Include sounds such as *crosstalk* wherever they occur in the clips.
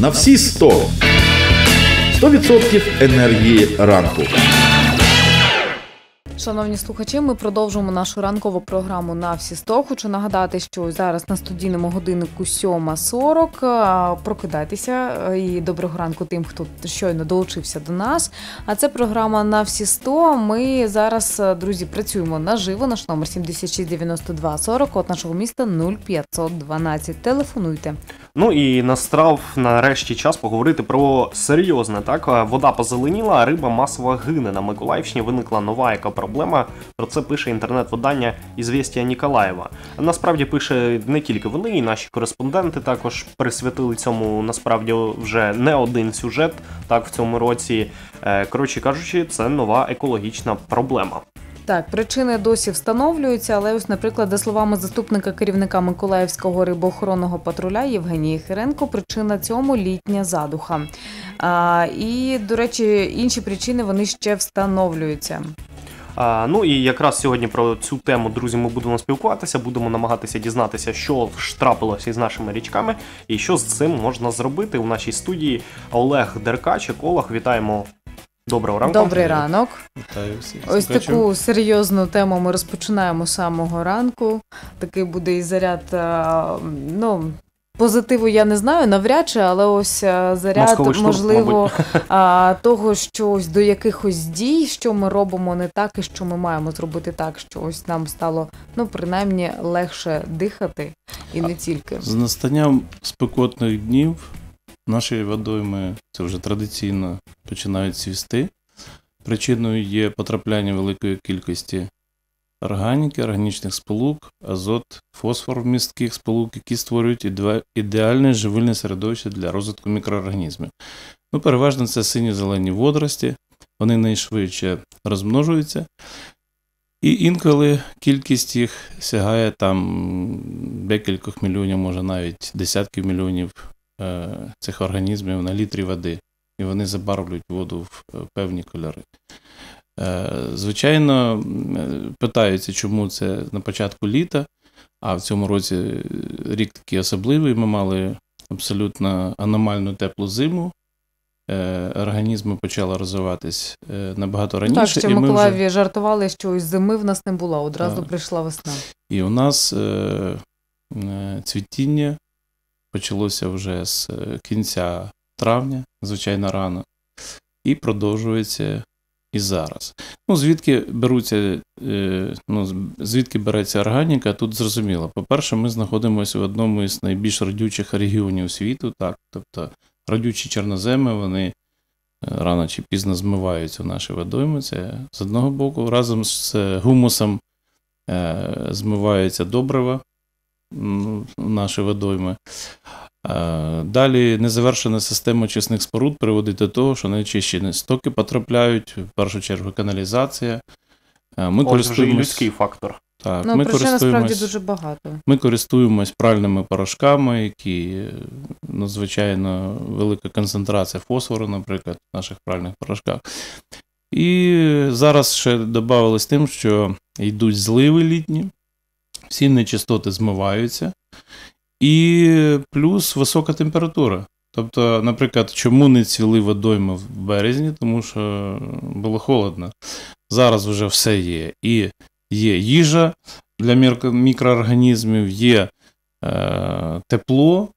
на всі 100. 100% енергії ранку. Шановні слухачі, ми продовжуємо нашу ранкову програму на всі 100. Хочу нагадати, що зараз на студійному годиннику 7.40. Прокидайтеся е, і доброго ранку тим, хто щойно долучився до нас. А це програма на всі 100. Ми зараз, е, друзі, працюємо наживо. Наш номер 769240 от нашого міста 0512. Телефонуйте. Ну і настрав нарешті час поговорити про серйозне. Так е, вода позеленіла, а риба масово гине на Миколаївщині. Виникла нова яка проблема. Про це пише інтернет-видання Ізвістія Ніколаєва. Насправді пише не тільки вони, і наші кореспонденти також присвятили цьому насправді вже не один сюжет. Так в цьому році, е, коротше кажучи, це нова екологічна проблема. Так, причини досі встановлюються, але ось, наприклад, за словами заступника керівника Миколаївського рибоохоронного патруля Євгенії Хиренко, причина цьому літня задуха. А, І, до речі, інші причини вони ще встановлюються. А, Ну і якраз сьогодні про цю тему, друзі, ми будемо спілкуватися, будемо намагатися дізнатися, що ж трапилося із нашими річками і що з цим можна зробити у нашій студії. Олег Деркач, еколог, вітаємо Доброго ранку. Добрий ранок. Вітаю всіх. Ось таку серйозну тему ми розпочинаємо з самого ранку. Такий буде і заряд. Е, ну, Позитиву я не знаю, навряд чи, але ось е, заряд штурм, можливо мабуть. *laughs* того, що ось до якихось дій, що ми робимо не так, і що ми маємо зробити так, що ось нам стало ну принаймні легше дихати, і не тільки з настанням спекотних днів Нашої водойми, це вже традиційно починають цвісти. Причиною є потрапляння великої кількості органіки, органічних сполук, азот, фосфор в містких сполук, які створюють ідеальне живильне середовище для розвитку мікроорганізмів. Ну, Переважно це сині зелені водорості, вони найшвидше розмножуються. І інколи кількість їх сягає там декількох мільйонів, може навіть десятків мільйонів е, цих організмів на літрі води і вони забарвлюють воду в е, певні кольори. Е, звичайно, питаються, чому це на початку літа, а в цьому році е, рік такий особливий. Ми мали абсолютно аномальну теплу зиму. Організми почали розвиватись набагато ну раніше. Так, ще і ми Миколаєві вже... жартували, що ось зими в нас не була, одразу так. прийшла весна. І у нас цвітіння почалося вже з кінця травня, звичайно, рано, і продовжується і зараз. Ну, Звідки беруться, е, ну, звідки береться органіка, тут зрозуміло. По-перше, ми знаходимося в одному із найбільш родючих регіонів світу, так, тобто родючі чорноземи, вони. Е, рано чи пізно змиваються в наші водойми. Це з одного боку, разом з гумусом е, змиваються добрива в наші водойми. Е, далі незавершена система очисних споруд приводить до того, що неочищені стоки потрапляють, в першу чергу каналізація. Е, ми От користуємось... вже людський фактор. Так, ну, ми насправді дуже багато. Ми користуємось пральними порошками, які е, надзвичайно велика концентрація фосфору, наприклад, в наших пральних порошках. І зараз ще додавалось тим, що йдуть зливи літні, всі нечистоти змиваються і плюс висока температура. Тобто, наприклад, чому не ціли водойми в березні, тому що було холодно. Зараз вже все є. І є їжа для мікроорганізмів, є е, тепло,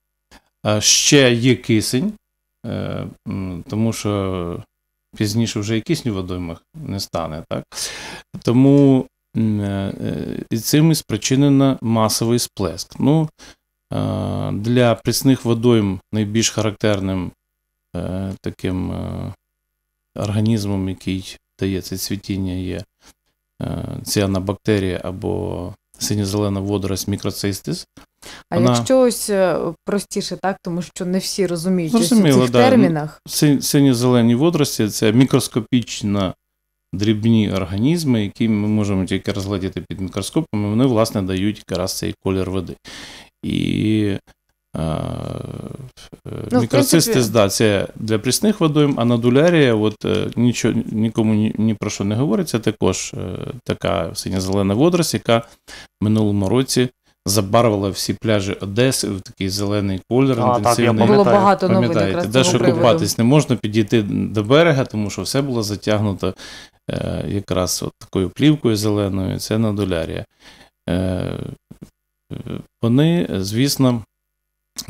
е, ще є кисень, е, тому що пізніше вже і кисню в водоймах не стане. Так? Тому е, е, і цим і спричинено масовий сплеск. Ну, Е, для прісних водойм найбільш характерним е, таким е, організмом, який дає це цвітіння, є ціанобактерія або синьо-зелена водорость мікроцистис. А Вона... якщо ось простіше, так, тому що не всі розуміють ось у цих да. термінах. Синьо-зелені водорості це мікроскопічно дрібні організми, які ми можемо тільки розглядіти під мікроскопом, і вони, власне, дають якраз цей колір води і е, ну, мікроцисти, да, це для прісних водойм, а надулярія, от е, нічого нікому ні, ні про що не говориться. Також е, така синя-зелена водорость, яка в минулому році. Забарвила всі пляжі Одеси в такий зелений кольор. А, інтенсивний. Так, я Було багато Пам'ятаєте, де що купатись не можна, підійти до берега, тому що все було затягнуто е, якраз от такою плівкою зеленою, це надолярія. Е, вони, звісно,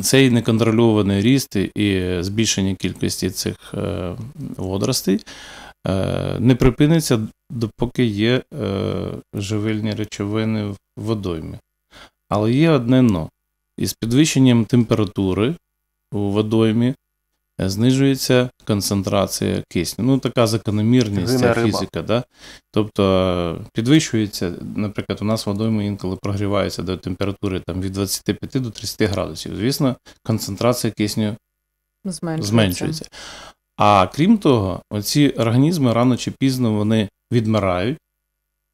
цей неконтрольований ріст і збільшення кількості цих е, водоростей е, не припиниться, допоки є е, живильні речовини в водоймі. Але є одне но. Із підвищенням температури у водоймі знижується концентрація кисню. Ну, така закономірність ця фізика. Да? Тобто е, підвищується, наприклад, у нас водойми інколи прогріваються до температури там, від 25 до 30 градусів. Звісно, концентрація кисню зменшується. зменшується. А крім того, оці організми рано чи пізно вони відмирають,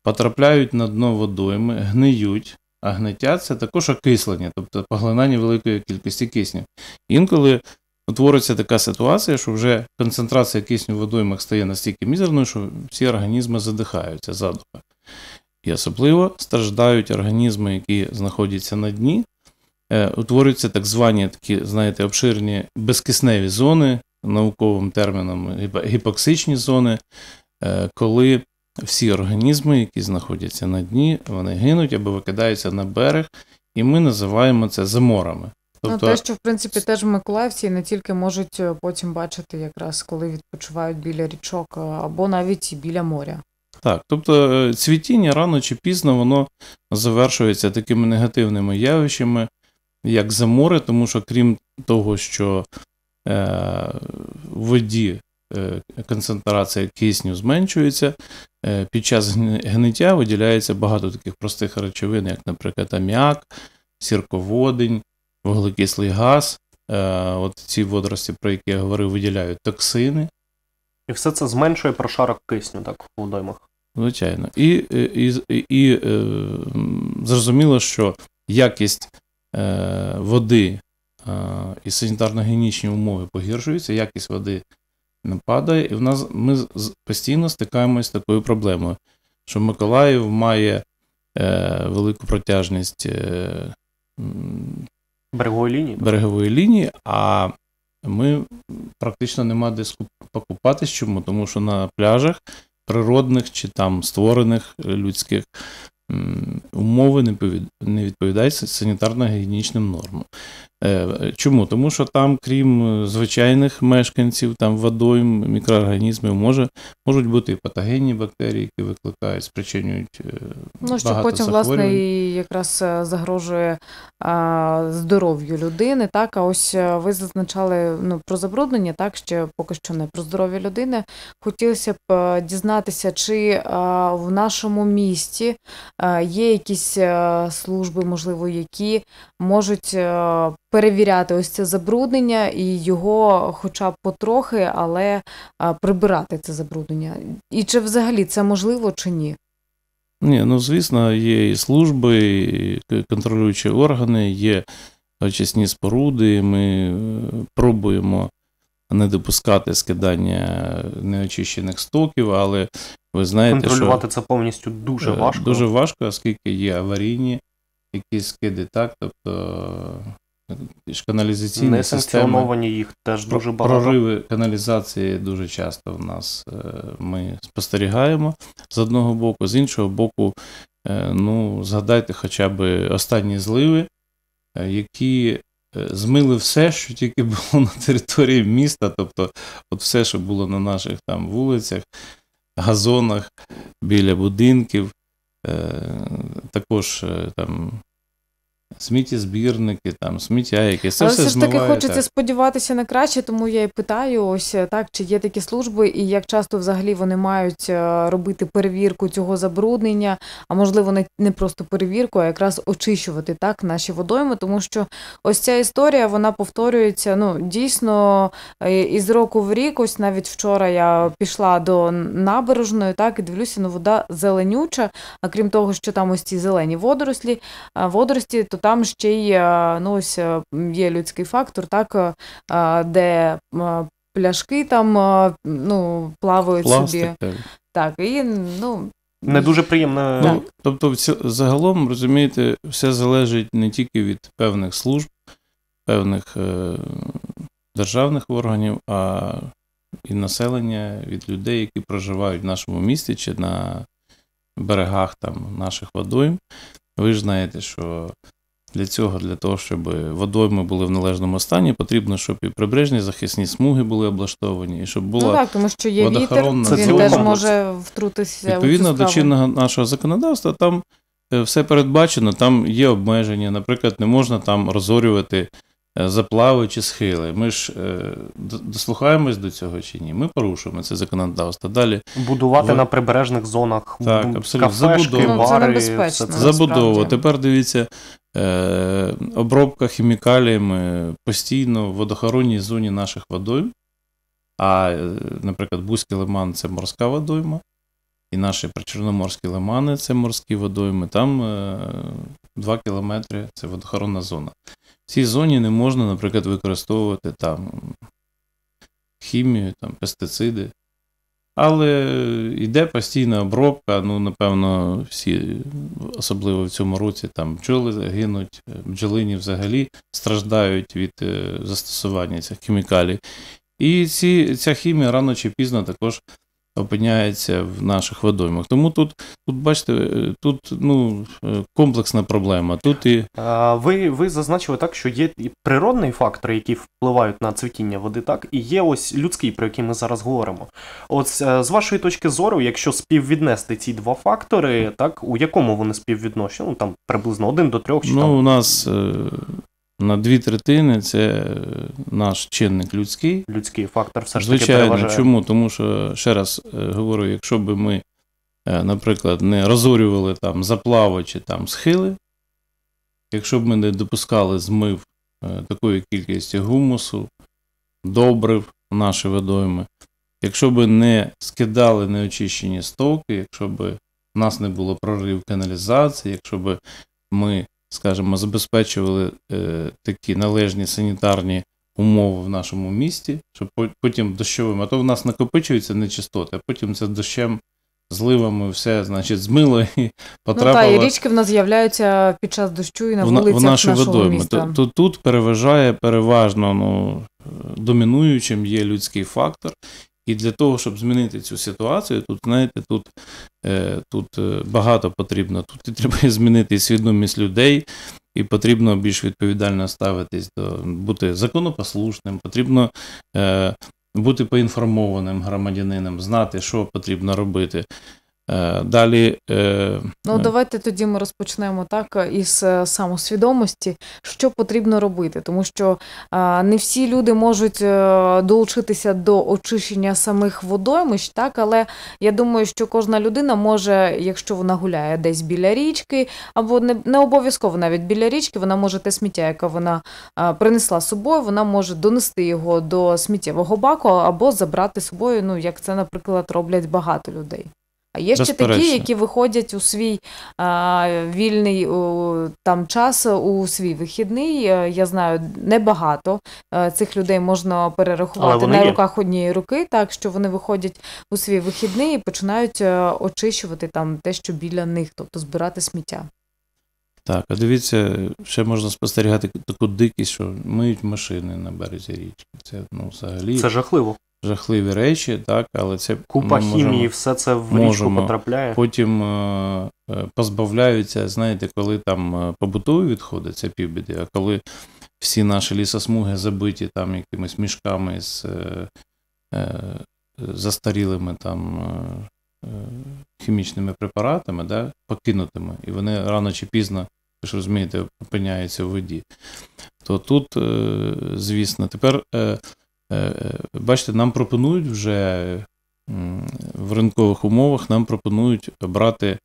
потрапляють на дно водойми, гниють. А гниття це також окислення, тобто поглинання великої кількості кисню. Інколи Утворюється така ситуація, що вже концентрація кисню в водоймах стає настільки мізерною, що всі організми задихаються задуха. І особливо страждають організми, які знаходяться на дні. Е, утворюються так звані такі, знаєте, обширні безкисневі зони, науковим терміном гіпоксичні зони, е, коли всі організми, які знаходяться на дні, вони гинуть або викидаються на берег, і ми називаємо це заморами. Тобто... Ну, те, що в принципі теж в Миколаївці не тільки можуть е, потім бачити, якраз коли відпочивають біля річок е, або навіть біля моря. Так, тобто е, цвітіння рано чи пізно воно завершується такими негативними явищами, як замори, тому що крім того, що в воді концентрація кисню зменшується, під час гниття виділяється багато таких простих речовин, як, наприклад, аміак, сірководень вуглекислий газ, е, от ці водорості, про які я говорив, виділяють токсини. І все це зменшує прошарок кисню, так, у водоймах. Звичайно. Е, і і, і, і е, зрозуміло, що якість води і санітарно-гігієнічні умови погіршуються, якість води не падає, і в нас ми постійно стикаємося з такою проблемою, що Миколаїв має велику протяжність берегової лінії. берегової лінії, а ми практично нема де покупатись. Чому? Тому що на пляжах природних чи там створених е, людських умови не відповідають санітарно-гігієнічним нормам. Е, чому? Тому що там, крім е, звичайних мешканців, там водойм, мікроорганізмів може, можуть бути і патогенні бактерії, які викликають, спричинюють. Е, ну, що багато потім, власне, і якраз загрожує а, здоров'ю людини. Так, а ось ви зазначали ну, про забруднення, так ще поки що не про здоров'я людини. Хотілося б дізнатися, чи а, в нашому місті а, є якісь служби, можливо, які можуть перевіряти ось це забруднення і його, хоча б потрохи, але е, прибирати це забруднення. І чи взагалі це можливо чи ні? Ні, ну звісно, є і служби, і контролюючі органи, є е, очисні споруди. Ми е, пробуємо не допускати скидання неочищених стоків, але ви знаєте, контролювати що це повністю дуже важко. Дуже важко, оскільки є аварійні якісь скиди, так тобто каналізаційні Не санкціоновані їх теж дуже багато. Прориви каналізації дуже часто в нас е, ми спостерігаємо з одного боку, з іншого боку, е, ну, згадайте хоча б останні зливи, е, які змили все, що тільки було *laughs* на території міста, тобто от все, що було на наших там вулицях, газонах, біля будинків, також там сміттєзбірники, там сміттяйки. Це Але все, все ж таки хочеться так. сподіватися на краще, тому я і питаю: ось е, так чи є такі служби, і як часто взагалі вони мають е, робити перевірку цього забруднення, а можливо, не, не просто перевірку, а якраз очищувати так наші водойми, тому що ось ця історія вона повторюється. Ну дійсно, е, із року в рік, ось навіть вчора я пішла до набережної, так і дивлюся, ну вода зеленюча. А крім того, що там ось ці зелені водорослі, водорості, то там ще й е, ну, ось е, є людський фактор, так, е, де пляшки там ну, плавають Пластик, собі. Так. так, і ну. Не дуже приємно. Ну, тобто, загалом, розумієте, все залежить не тільки від певних служб, певних е- державних органів, а і населення від людей, які проживають в нашому місті чи на берегах там наших водойм. Ви ж знаєте, що для цього, для того, щоб водойми були в належному стані, потрібно, щоб і прибережні захисні смуги були облаштовані, і щоб була ну так, тому що є вітер, він теж може втрутися відповідно до чинного нашого законодавства. Там е, все передбачено, там є обмеження. Наприклад, не можна там розорювати Заплави чи схили. Ми ж е, дослухаємось до цього чи ні? Ми порушуємо це законодавство. Далі будувати в... на прибережних зонах так, абсолютно кафешки, ну, це все це. Тепер дивіться. Е, обробка хімікаліями постійно в водохоронній зоні наших водойм. А, е, наприклад, Бузький лиман це морська водойма, і наші причорноморські лимани це морські водойми. Там 2 е, кілометри це водохоронна зона. В цій зоні не можна, наприклад, використовувати там хімію, там, пестициди. Але йде постійна обробка. Ну, напевно, всі, особливо в цьому році, там бджоли гинуть, бджолині взагалі страждають від е, застосування цих хімікалій. І ці, ця хімія рано чи пізно також опиняється в наших водоймах. Тому тут, тут бачите, е, тут ну, е, комплексна проблема. Тут і... Ви ви зазначили так, що є і природні фактори, які впливають на цвітіння води, так, і є ось людський, про який ми зараз говоримо. От е, з вашої точки зору, якщо співвіднести ці два фактори, так, у якому вони співвідношені? Ну там приблизно один до трьох чи Ну, там... у нас на дві третини це е, наш чинник людський. Людський фактор все ж таки Звичайно, переважає. чому? Тому що, ще раз е, говорю, якщо би ми, е, наприклад, не розорювали там заплави чи там схили, якщо б ми не допускали змив такої кількості гумусу, добрив наші водойми, якщо б не скидали неочищені стоки, якщо б у нас не було прорив каналізації, якщо б ми скажімо, забезпечували е, такі належні санітарні умови в нашому місті, щоб потім дощовим, а то в нас накопичуються нечистоти, а потім це дощем. Зливами все, значить, змило і потрапило. Ну, та, і річки в нас з'являються під час дощу і на вулицях в нашого водойми. міста. Тут, тут переважає переважно ну, домінуючим є людський фактор, і для того, щоб змінити цю ситуацію, тут знаєте, тут е, тут е, багато потрібно. Тут і треба *laughs* змінити свідомість людей, і потрібно більш відповідально ставитись до бути законопослушним, потрібно е, бути поінформованим громадянином, знати, що потрібно робити. Е, далі, е, ну е. давайте тоді ми розпочнемо так із самосвідомості, що потрібно робити, тому що не всі люди можуть долучитися до очищення самих водоймищ, так але я думаю, що кожна людина може, якщо вона гуляє десь біля річки, або не, не обов'язково навіть біля річки, вона може те сміття, яке вона принесла з собою, вона може донести його до сміттєвого баку або забрати з собою. Ну як це, наприклад, роблять багато людей. А є ще такі, які виходять у свій а, вільний у, там час у свій вихідний. Е, я знаю, небагато е, цих людей можна перерахувати на є. руках однієї руки, так що вони виходять у свій вихідний і починають е, очищувати там те, що біля них, тобто збирати сміття. Так, а дивіться, ще можна спостерігати таку дикість, що миють машини на березі річки. Це ну, взагалі. Це жахливо жахливі речі, так, але це купа можемо, хімії, все це в річку потрапляє. Потім е, е, позбавляються, знаєте, коли там е, побутові відходи, це півбіди, а коли всі наші лісосмуги забиті там якимись мішками з е, е, застарілими там. Е, хімічними препаратами, да, покинутими, і вони рано чи пізно, ви ж розумієте, опиняються в воді. То тут, звісно, тепер Е, бачите, нам пропонують вже в ринкових умовах нам пропонують брати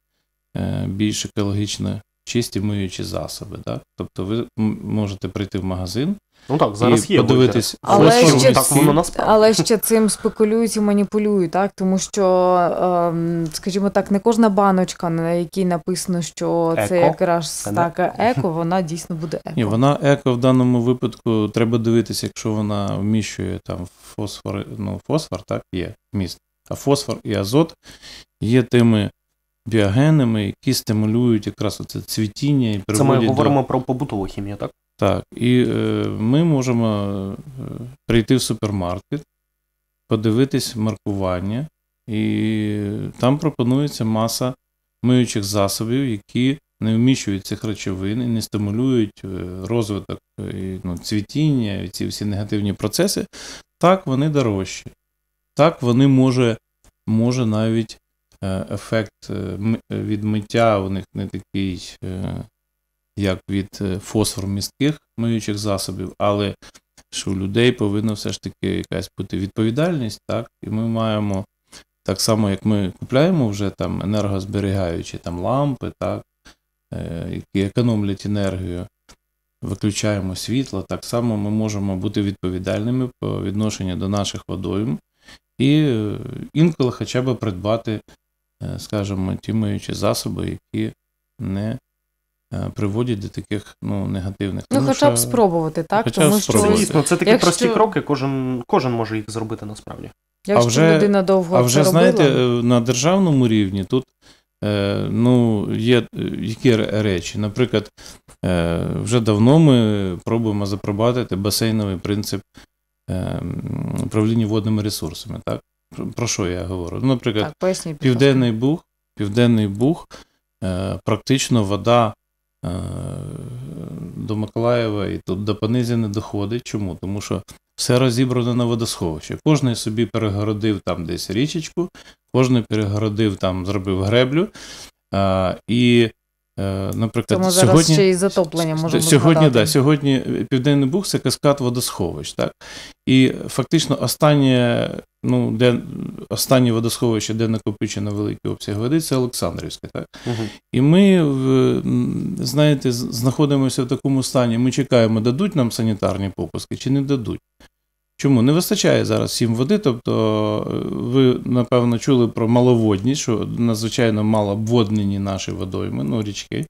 е, більш екологічно чисті миючі засоби. Да? Тобто ви можете прийти в магазин, Ну так, зараз і є подивитись, але ще, так воно насправді. але ще цим спекулюють і маніпулюють, так тому що, ем, скажімо так, не кожна баночка, на якій написано, що еко. це якраз така еко, вона дійсно буде еко. Ні, вона еко в даному випадку. Треба дивитися, якщо вона вміщує там фосфор, ну фосфор, так є міст, а фосфор і азот є тими. Біогенами, які стимулюють якраз оце цвітіння і приводять Це ми говоримо до... про побутову хімію, так? Так, і е, ми можемо е, прийти в супермаркет, подивитись маркування, і там пропонується маса миючих засобів, які не вміщують цих речовин і не стимулюють е, розвиток е, і, ну, цвітіння і ці всі негативні процеси. Так, вони дорожчі. Так, вони може може навіть ефект від миття у них не такий як від е, фосфор містких миючих засобів, але що у людей повинна все ж таки якась бути відповідальність, так? І ми маємо так само, як ми купляємо вже там енергозберігаючі там лампи, так, е, які економлять енергію. Виключаємо світло, так само ми можемо бути відповідальними по відношенню до наших водойм і е, інколи хоча б придбати, скажімо, ті миючі засоби, які не Е, приводять до таких ну, негативних. Ну, тому, хоча б спробувати, так? Хоча тому, спробувати. Що... Дійсно, це такі Якщо... прості кроки, кожен кожен може їх зробити насправді. Якщо а вже, людина довго А вже, знаєте, е, на державному рівні тут е, ну, є які речі. Наприклад, вже давно ми пробуємо запровадити басейновий принцип управління водними ресурсами. Так? Про що я говорю? Наприклад, так, поясніть, Південний Буг, Південний Буг, практично вода Е, до Миколаєва і тут до Панизи не доходить. Чому? Тому що все розібрано на водосховище. Кожний собі перегородив там десь річечку, кожен перегородив там, зробив греблю. Е, і Е, наприклад, Тому зараз сьогодні, ще і затоплення можемо сьогодні. Да, сьогодні Південний Буг це каскад водосховищ, так і фактично останнє, ну де останнє водосховище, де накопичено великий обсяг води, це Олександрівське. Так угу. і ми знаєте, знаходимося в такому стані. Ми чекаємо, дадуть нам санітарні попуски чи не дадуть. Чому не вистачає зараз всім води? Тобто, е, ви напевно чули про маловодність, що надзвичайно мало обводнені наші водойми, ну річки.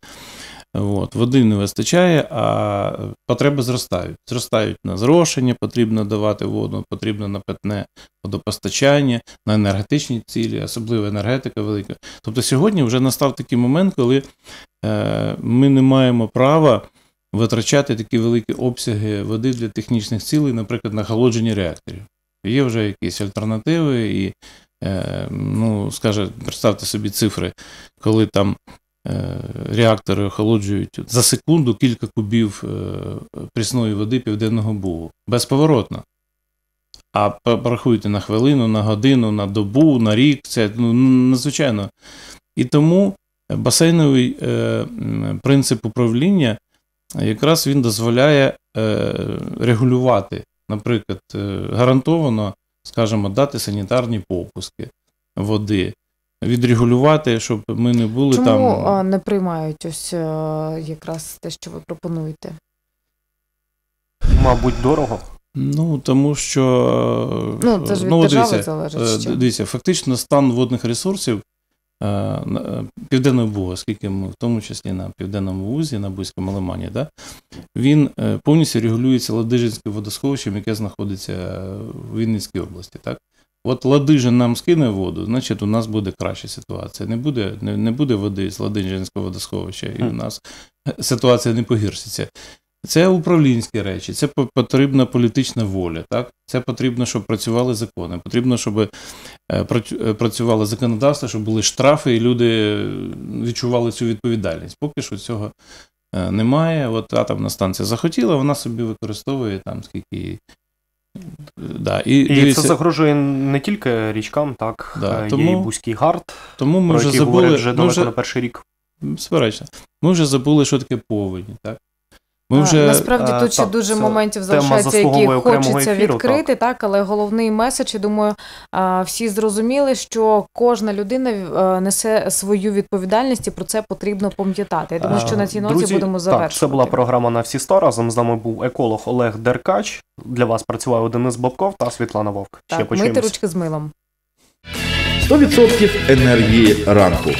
От, Води не вистачає, а потреби зростають. Зростають на зрошення, потрібно давати воду, потрібно на питне водопостачання, на енергетичні цілі, особливо енергетика велика. Тобто сьогодні вже настав такий момент, коли е, ми не маємо права витрачати такі великі обсяги води для технічних цілей, наприклад, на холодження реакторів. Є вже якісь альтернативи, і, е, ну, скаже, представте собі цифри, коли там е, реактори охолоджують за секунду кілька кубів е, прісної води Південного Бугу. Безповоротно. А порахуйте на хвилину, на годину, на добу, на рік, це ну, надзвичайно. І тому басейновий принцип управління якраз він дозволяє е, регулювати, наприклад, е, гарантовано, скажімо, дати санітарні попуски води. Відрегулювати, щоб ми не були Чому там. Чому не приймають ось е, якраз те, що ви пропонуєте? Мабуть, дорого. Ну, тому що. Ну, це ж від ну, дивіться, залежить. Дивіться, фактично стан водних ресурсів Е, е, Південного Буга, скільки ми, в тому числі на Південному Вузі, на Бузькому лимані, да, він е, повністю регулюється Ладижинським водосховищем, яке знаходиться в Вінницькій області. Так? От Ладижин нам скине воду, значить у нас буде краща ситуація. Не буде не, не буде води з Ладижинського водосховища, і у нас ситуація не погіршиться. Це управлінські речі, це потрібна політична воля. Так, це потрібно, щоб працювали закони. Потрібно, щоб е, е, працювало законодавство, щоб були штрафи, і люди відчували цю відповідальність. Поки що цього е, немає. От атомна станція захотіла, вона собі використовує там скільки. Да, І і дивіться, це загрожує не тільки річкам, так да, тому, є і Бузький гард, тому ми про вже забули, вже далеко вже, на перший рік. Сперечно, ми вже забули, що таке повені. так? Ми вже насправді е, тут ще дуже моментів залишається, які хочеться відкрити, так. так але головний меседж, я думаю, всі зрозуміли, що кожна людина е, несе свою відповідальність і про це потрібно пам'ятати. Я думаю, що е, на цій ноті будемо завершувати. Так, Це була програма на всі сто Разом з нами був еколог Олег Деркач. Для вас працював Денис Бобков та Світлана Вовк. Так, ще почуємося. мити ручки з милом. 100% енергії ранку.